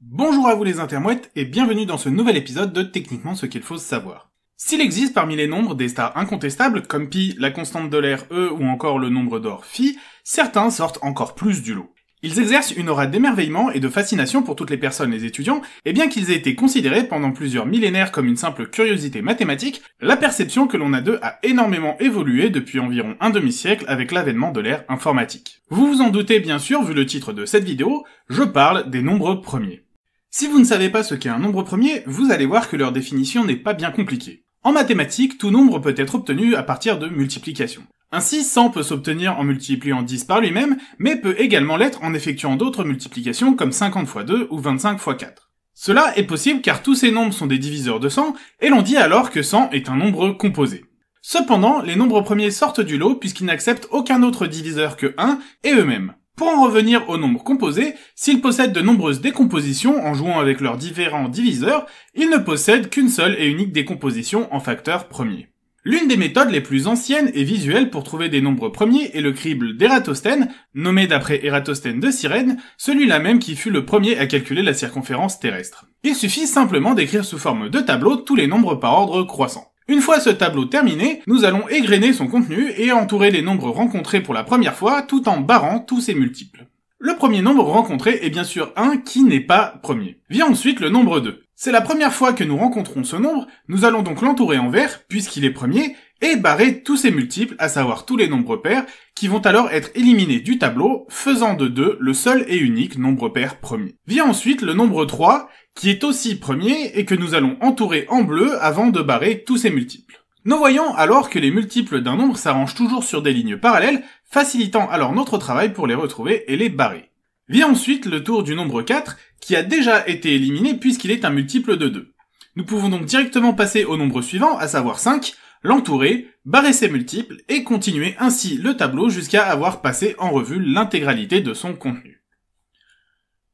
Bonjour à vous les intermouettes et bienvenue dans ce nouvel épisode de Techniquement ce qu'il faut savoir. S'il existe parmi les nombres des stars incontestables comme pi, la constante de l'air E ou encore le nombre d'or phi, certains sortent encore plus du lot. Ils exercent une aura d'émerveillement et de fascination pour toutes les personnes et les étudiants, et bien qu'ils aient été considérés pendant plusieurs millénaires comme une simple curiosité mathématique, la perception que l'on a d'eux a énormément évolué depuis environ un demi-siècle avec l'avènement de l'ère informatique. Vous vous en doutez bien sûr vu le titre de cette vidéo, je parle des nombres premiers. Si vous ne savez pas ce qu'est un nombre premier, vous allez voir que leur définition n'est pas bien compliquée. En mathématiques, tout nombre peut être obtenu à partir de multiplication. Ainsi, 100 peut s'obtenir en multipliant 10 par lui-même, mais peut également l'être en effectuant d'autres multiplications comme 50 x 2 ou 25 x 4. Cela est possible car tous ces nombres sont des diviseurs de 100, et l'on dit alors que 100 est un nombre composé. Cependant, les nombres premiers sortent du lot puisqu'ils n'acceptent aucun autre diviseur que 1 et eux-mêmes. Pour en revenir aux nombres composés, s'ils possèdent de nombreuses décompositions en jouant avec leurs différents diviseurs, ils ne possèdent qu'une seule et unique décomposition en facteurs premiers. L'une des méthodes les plus anciennes et visuelles pour trouver des nombres premiers est le crible d'Ératosthène, nommé d'après Ératosthène de Cyrène, celui-là même qui fut le premier à calculer la circonférence terrestre. Il suffit simplement d'écrire sous forme de tableau tous les nombres par ordre croissant. Une fois ce tableau terminé, nous allons égrener son contenu et entourer les nombres rencontrés pour la première fois tout en barrant tous ses multiples. Le premier nombre rencontré est bien sûr 1 qui n'est pas premier. Vient ensuite le nombre 2. C'est la première fois que nous rencontrons ce nombre, nous allons donc l'entourer en vert, puisqu'il est premier, et barrer tous ses multiples, à savoir tous les nombres pairs, qui vont alors être éliminés du tableau, faisant de 2 le seul et unique nombre pair premier. Vient ensuite le nombre 3, qui est aussi premier et que nous allons entourer en bleu avant de barrer tous ses multiples. Nous voyons alors que les multiples d'un nombre s'arrangent toujours sur des lignes parallèles, facilitant alors notre travail pour les retrouver et les barrer. Vient ensuite le tour du nombre 4, qui a déjà été éliminé puisqu'il est un multiple de 2. Nous pouvons donc directement passer au nombre suivant, à savoir 5, l'entourer, barrer ses multiples et continuer ainsi le tableau jusqu'à avoir passé en revue l'intégralité de son contenu.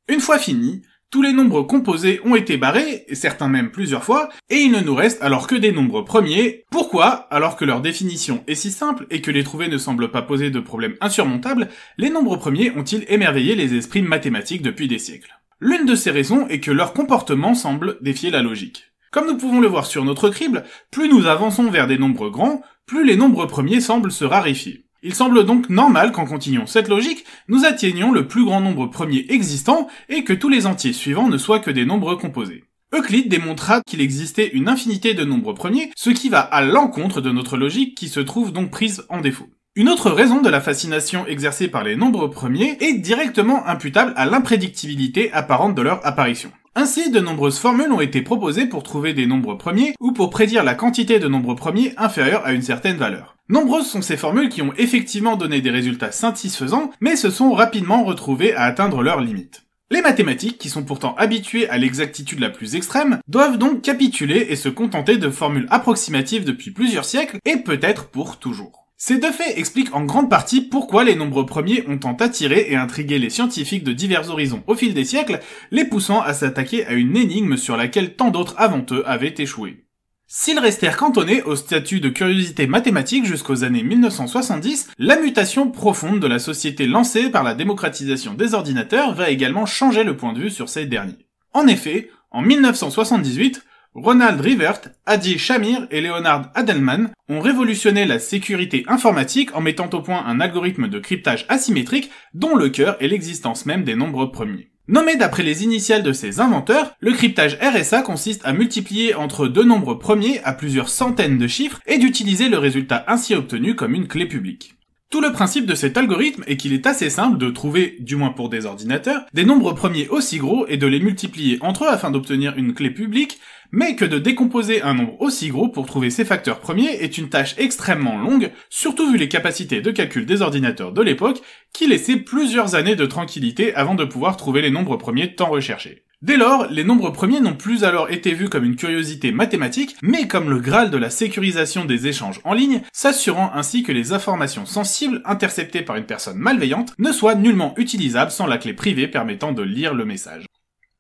Une fois fini, tous les nombres composés ont été barrés, certains même plusieurs fois, et il ne nous reste alors que des nombres premiers. Pourquoi Alors que leur définition est si simple et que les trouver ne semblent pas poser de problème insurmontable, les nombres premiers ont-ils émerveillé les esprits mathématiques depuis des siècles L'une de ces raisons est que leur comportement semble défier la logique. Comme nous pouvons le voir sur notre crible, plus nous avançons vers des nombres grands, plus les nombres premiers semblent se raréfier. Il semble donc normal qu'en continuant cette logique, nous atteignions le plus grand nombre premier existant et que tous les entiers suivants ne soient que des nombres composés. Euclide démontra qu'il existait une infinité de nombres premiers, ce qui va à l'encontre de notre logique qui se trouve donc prise en défaut. Une autre raison de la fascination exercée par les nombres premiers est directement imputable à l'imprédictibilité apparente de leur apparition. Ainsi, de nombreuses formules ont été proposées pour trouver des nombres premiers ou pour prédire la quantité de nombres premiers inférieurs à une certaine valeur. Nombreuses sont ces formules qui ont effectivement donné des résultats satisfaisants, mais se sont rapidement retrouvées à atteindre leurs limites. Les mathématiques, qui sont pourtant habituées à l'exactitude la plus extrême, doivent donc capituler et se contenter de formules approximatives depuis plusieurs siècles et peut-être pour toujours. Ces deux faits expliquent en grande partie pourquoi les nombres premiers ont tant attiré et intrigué les scientifiques de divers horizons au fil des siècles, les poussant à s'attaquer à une énigme sur laquelle tant d'autres avant eux avaient échoué. S'ils restèrent cantonnés au statut de curiosité mathématique jusqu'aux années 1970, la mutation profonde de la société lancée par la démocratisation des ordinateurs va également changer le point de vue sur ces derniers. En effet, en 1978, Ronald Rivert, Adi Shamir et Leonard Adelman ont révolutionné la sécurité informatique en mettant au point un algorithme de cryptage asymétrique dont le cœur est l'existence même des nombres premiers. Nommé d'après les initiales de ses inventeurs, le cryptage RSA consiste à multiplier entre deux nombres premiers à plusieurs centaines de chiffres et d'utiliser le résultat ainsi obtenu comme une clé publique. Tout le principe de cet algorithme est qu'il est assez simple de trouver, du moins pour des ordinateurs, des nombres premiers aussi gros et de les multiplier entre eux afin d'obtenir une clé publique, mais que de décomposer un nombre aussi gros pour trouver ses facteurs premiers est une tâche extrêmement longue, surtout vu les capacités de calcul des ordinateurs de l'époque, qui laissaient plusieurs années de tranquillité avant de pouvoir trouver les nombres premiers tant recherchés. Dès lors, les nombres premiers n'ont plus alors été vus comme une curiosité mathématique, mais comme le graal de la sécurisation des échanges en ligne, s'assurant ainsi que les informations sensibles interceptées par une personne malveillante ne soient nullement utilisables sans la clé privée permettant de lire le message.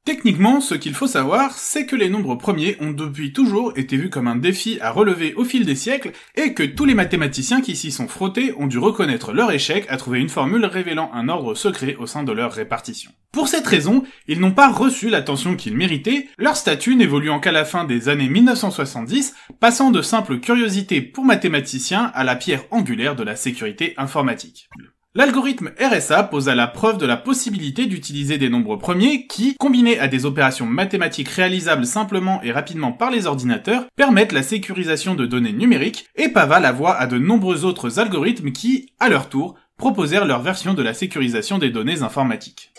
Techniquement, ce qu'il faut savoir, c'est que les nombres premiers ont depuis toujours été vus comme un défi à relever au fil des siècles et que tous les mathématiciens qui s'y sont frottés ont dû reconnaître leur échec à trouver une formule révélant un ordre secret au sein de leur répartition. Pour cette raison, ils n'ont pas reçu l'attention qu'ils méritaient, leur statut n'évoluant qu'à la fin des années 1970, passant de simple curiosité pour mathématiciens à la pierre angulaire de la sécurité informatique. L'algorithme RSA posa la preuve de la possibilité d'utiliser des nombres premiers qui, combinés à des opérations mathématiques réalisables simplement et rapidement par les ordinateurs, permettent la sécurisation de données numériques et pava la voie à de nombreux autres algorithmes qui, à leur tour, proposèrent leur version de la sécurisation des données informatiques.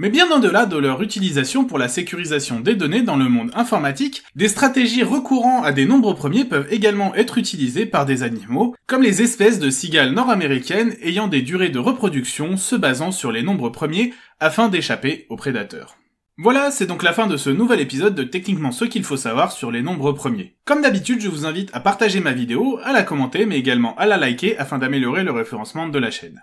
Mais bien au-delà de leur utilisation pour la sécurisation des données dans le monde informatique, des stratégies recourant à des nombres premiers peuvent également être utilisées par des animaux, comme les espèces de cigales nord-américaines ayant des durées de reproduction se basant sur les nombres premiers afin d'échapper aux prédateurs. Voilà, c'est donc la fin de ce nouvel épisode de Techniquement ce qu'il faut savoir sur les nombres premiers. Comme d'habitude, je vous invite à partager ma vidéo, à la commenter, mais également à la liker afin d'améliorer le référencement de la chaîne.